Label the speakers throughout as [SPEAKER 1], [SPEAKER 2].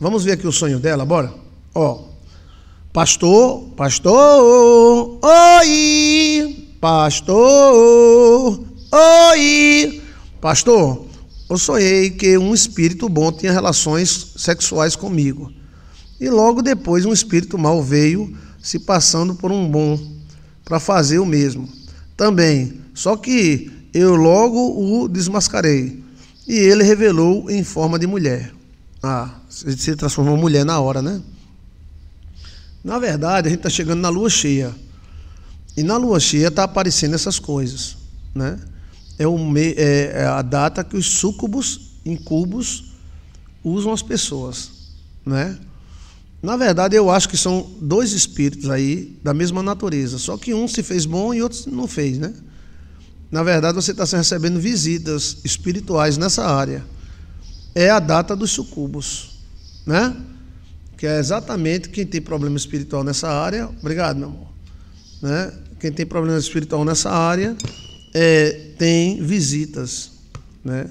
[SPEAKER 1] Vamos ver aqui o sonho dela, bora? Ó. Pastor, pastor, oi! Pastor, oi! Pastor, eu sonhei que um espírito bom tinha relações sexuais comigo. E logo depois um espírito mau veio se passando por um bom para fazer o mesmo. Também, só que eu logo o desmascarei e ele revelou em forma de mulher. Ah, se transformou em mulher na hora, né? Na verdade, a gente está chegando na lua cheia. E na lua cheia está aparecendo essas coisas. Né? É, o me, é, é a data que os sucubos, incubos, usam as pessoas. Né? Na verdade, eu acho que são dois espíritos aí da mesma natureza, só que um se fez bom e outro não fez. Né? Na verdade, você está recebendo visitas espirituais nessa área é a data dos sucubos, né? Que é exatamente quem tem problema espiritual nessa área. Obrigado, meu amor. Né? Quem tem problema espiritual nessa área é, tem visitas, né?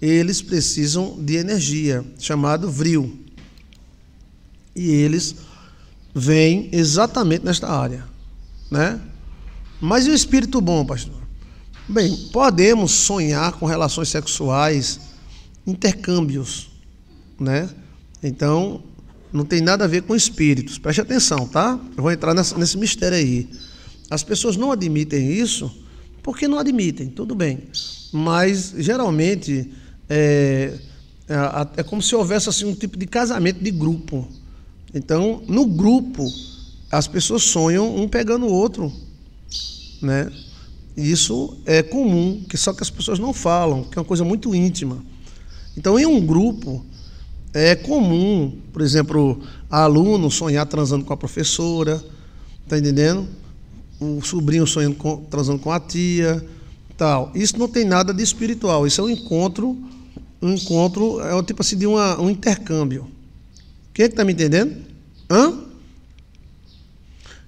[SPEAKER 1] Eles precisam de energia, chamado vril. E eles vêm exatamente nesta área, né? Mas e o espírito bom, pastor? Bem, podemos sonhar com relações sexuais intercâmbios, né? Então, não tem nada a ver com espíritos. Preste atenção, tá? Eu vou entrar nessa, nesse mistério aí. As pessoas não admitem isso porque não admitem, tudo bem. Mas, geralmente, é, é, é como se houvesse assim, um tipo de casamento de grupo. Então, no grupo, as pessoas sonham um pegando o outro, né? isso é comum, que só que as pessoas não falam, que é uma coisa muito íntima. Então, em um grupo, é comum, por exemplo, aluno sonhar transando com a professora, tá entendendo? O sobrinho sonhando com, transando com a tia, tal. Isso não tem nada de espiritual. Isso é um encontro, um encontro é o tipo assim de uma, um intercâmbio. Quem é que tá me entendendo? Hã?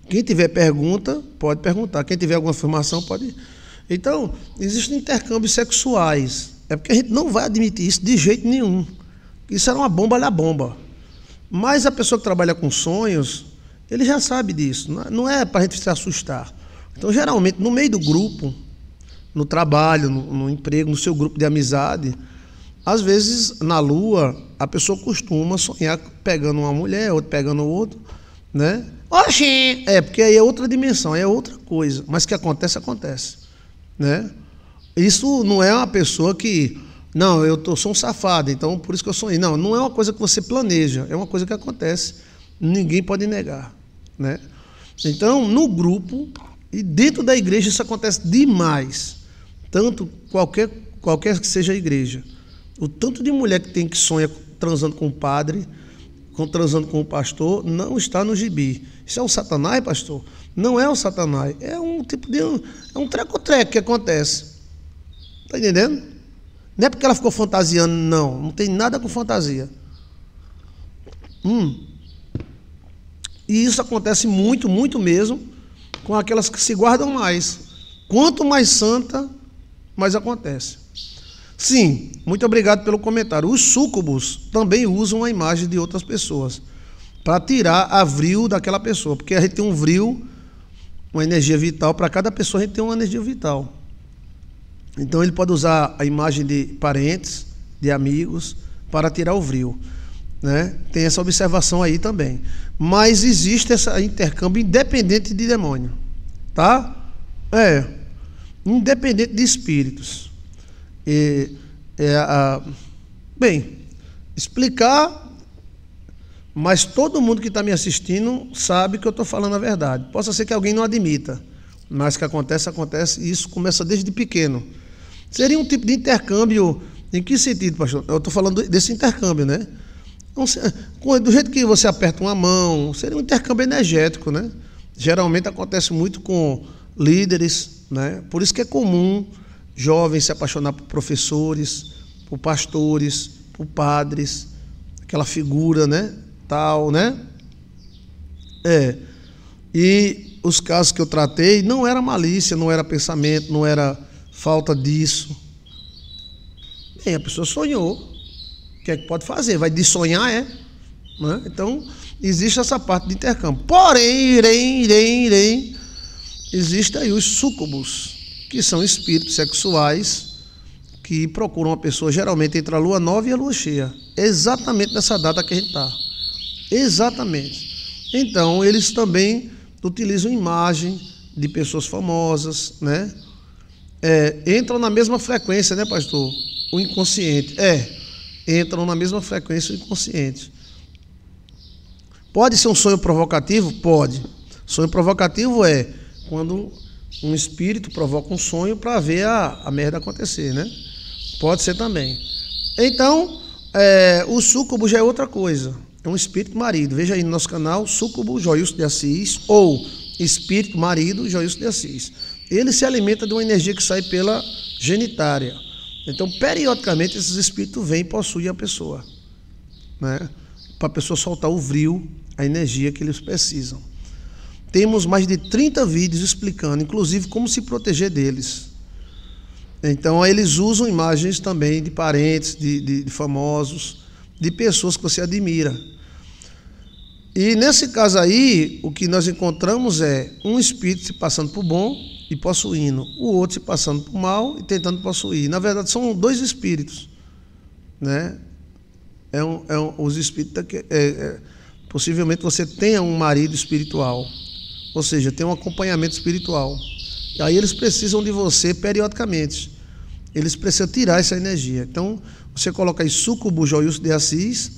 [SPEAKER 1] Quem tiver pergunta, pode perguntar. Quem tiver alguma afirmação, pode. Então, existem intercâmbios sexuais é porque a gente não vai admitir isso de jeito nenhum. Isso era uma bomba na bomba. Mas a pessoa que trabalha com sonhos, ele já sabe disso. Não é, é para a gente se assustar. Então, geralmente, no meio do grupo, no trabalho, no, no, emprego, no seu grupo de amizade, às vezes, na lua, a pessoa costuma sonhar pegando uma mulher, outra pegando outro, né? Oxi! É, porque aí é outra dimensão, aí é outra coisa. Mas que acontece, acontece, né? Isso não é uma pessoa que, não, eu tô, sou um safado, então por isso que eu sonhei. Não, não é uma coisa que você planeja, é uma coisa que acontece. Ninguém pode negar. Né? Então, no grupo e dentro da igreja, isso acontece demais. Tanto qualquer, qualquer que seja a igreja. O tanto de mulher que tem que sonha transando com o padre, transando com o pastor, não está no gibi. Isso é um satanás, pastor? Não é um satanás. É um tipo de. É um treco-treco que acontece. Está entendendo? Não é porque ela ficou fantasiando, não. Não tem nada com fantasia. Hum. E isso acontece muito, muito mesmo com aquelas que se guardam mais. Quanto mais santa, mais acontece. Sim, muito obrigado pelo comentário. Os súcubos também usam a imagem de outras pessoas para tirar a vril daquela pessoa, porque a gente tem um vril, uma energia vital, para cada pessoa a gente tem uma energia vital. Então ele pode usar a imagem de parentes, de amigos, para tirar o vril. Né? Tem essa observação aí também. Mas existe esse intercâmbio independente de demônio. Tá? É. Independente de espíritos. E, é, a, bem, explicar, mas todo mundo que está me assistindo sabe que eu estou falando a verdade. Possa ser que alguém não admita, mas o que acontece, acontece, e isso começa desde pequeno. Seria um tipo de intercâmbio. Em que sentido, pastor? Eu estou falando desse intercâmbio, né? Do jeito que você aperta uma mão, seria um intercâmbio energético, né? Geralmente acontece muito com líderes, né? Por isso que é comum jovens se apaixonar por professores, por pastores, por padres, aquela figura, né? Tal, né? É. E os casos que eu tratei não era malícia, não era pensamento, não era falta disso. Bem, a pessoa sonhou. O que é que pode fazer? Vai de sonhar, é? Né? Então, existe essa parte de intercâmbio. Porém, irem, irem, irem, existem aí os sucubus que são espíritos sexuais que procuram uma pessoa geralmente entre a lua nova e a lua cheia. Exatamente nessa data que a gente está. Exatamente. Então, eles também utilizam imagem de pessoas famosas, né? é, entram na mesma frequência, né, pastor? O inconsciente. É, entram na mesma frequência o inconsciente. Pode ser um sonho provocativo? Pode. Sonho provocativo é quando um espírito provoca um sonho para ver a, a merda acontecer, né? Pode ser também. Então, é, o sucubo já é outra coisa. É um espírito marido. Veja aí no nosso canal, sucubo, Joilson de Assis ou espírito marido Joilson de Assis ele se alimenta de uma energia que sai pela genitária. Então, periodicamente, esses espíritos vêm e possuem a pessoa. Né? Para a pessoa soltar o vril, a energia que eles precisam. Temos mais de 30 vídeos explicando, inclusive, como se proteger deles. Então, eles usam imagens também de parentes, de, de, de famosos, de pessoas que você admira. E nesse caso aí, o que nós encontramos é um espírito se passando por bom, e possuindo, o outro se passando por mal e tentando possuir. Na verdade, são dois espíritos. Né? É um, é um, os espíritos. Tá é, é, possivelmente você tenha um marido espiritual, ou seja, tem um acompanhamento espiritual. E aí eles precisam de você periodicamente. Eles precisam tirar essa energia. Então, você coloca aí sucubo Joilson de Assis,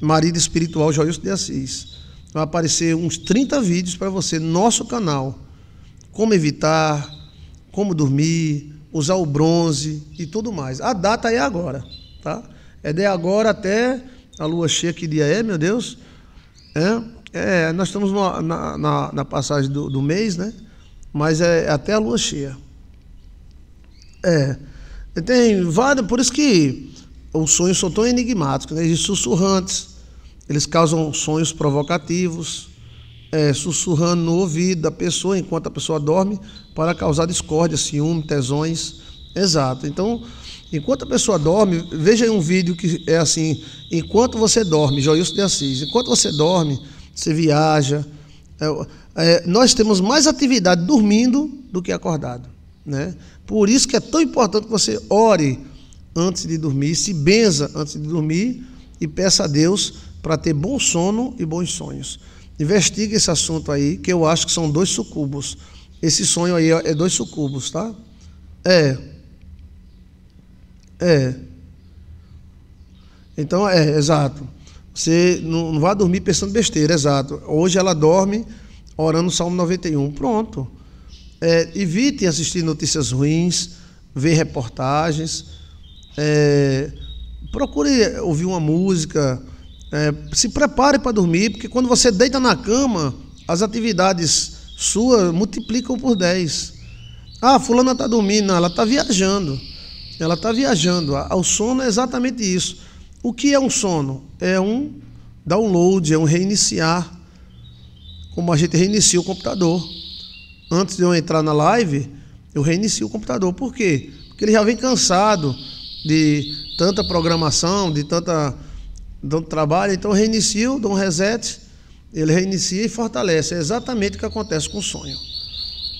[SPEAKER 1] marido espiritual Joilson de Assis. Vai aparecer uns 30 vídeos para você, nosso canal como evitar, como dormir, usar o bronze e tudo mais. A data é agora, tá? É de agora até a lua cheia, que dia é, meu Deus? É, é nós estamos no, na, na, na, passagem do, do, mês, né? Mas é até a lua cheia. É. Tem vários, por isso que os sonhos são tão enigmáticos, né? eles sussurrantes, eles causam sonhos provocativos, é, sussurrando no ouvido da pessoa enquanto a pessoa dorme para causar discórdia, ciúme, tesões. Exato. Então, enquanto a pessoa dorme, veja aí um vídeo que é assim: enquanto você dorme, Joilson de Assis, enquanto você dorme, você viaja. É, é, nós temos mais atividade dormindo do que acordado. Né? Por isso que é tão importante que você ore antes de dormir, se benza antes de dormir e peça a Deus para ter bom sono e bons sonhos. Investigue esse assunto aí, que eu acho que são dois sucubos. Esse sonho aí é dois sucubos, tá? É. É. Então, é, exato. Você não, não vai dormir pensando besteira, exato. Hoje ela dorme orando o Salmo 91. Pronto. É, evite assistir notícias ruins, ver reportagens. É, procure ouvir uma música é, se prepare para dormir, porque quando você deita na cama, as atividades suas multiplicam por 10. Ah, fulana está dormindo, ela está viajando. Ela está viajando. O sono é exatamente isso. O que é um sono? É um download, é um reiniciar. Como a gente reinicia o computador. Antes de eu entrar na live, eu reinicio o computador. Por quê? Porque ele já vem cansado de tanta programação, de tanta dando trabalho, então reinicio, dou um reset, ele reinicia e fortalece. É exatamente o que acontece com o sonho.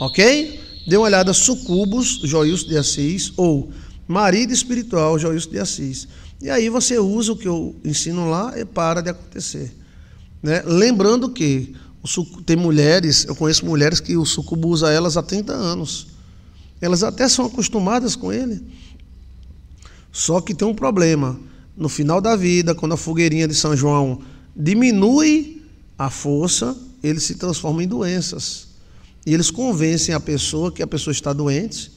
[SPEAKER 1] Ok? Dê uma olhada, Sucubus, Joilson de Assis, ou Marido Espiritual, Joilson de Assis. E aí você usa o que eu ensino lá e para de acontecer. Né? Lembrando que tem mulheres, eu conheço mulheres que o sucubo usa elas há 30 anos. Elas até são acostumadas com ele. Só que tem um problema no final da vida, quando a fogueirinha de São João diminui a força, ele se transforma em doenças. E eles convencem a pessoa que a pessoa está doente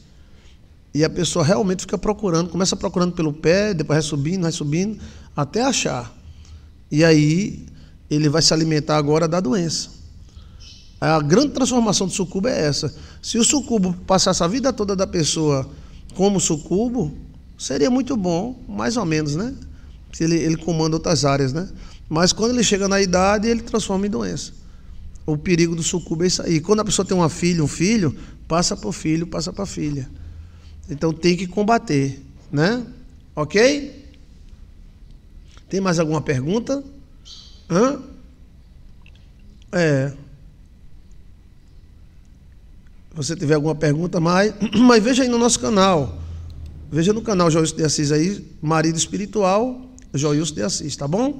[SPEAKER 1] e a pessoa realmente fica procurando, começa procurando pelo pé, depois vai subindo, vai subindo, até achar. E aí ele vai se alimentar agora da doença. A grande transformação do sucubo é essa. Se o sucubo passasse a vida toda da pessoa como sucubo, seria muito bom, mais ou menos, né? ele, ele comanda outras áreas, né? Mas quando ele chega na idade, ele transforma em doença. O perigo do sucubo é isso aí. Quando a pessoa tem uma filha, um filho, passa para o filho, passa para a filha. Então tem que combater, né? Ok? Tem mais alguma pergunta? Hã? É. Se você tiver alguma pergunta, mas, mas veja aí no nosso canal. Veja no canal Jorge de Assis aí, Marido Espiritual Joilson de Assis, tá bom?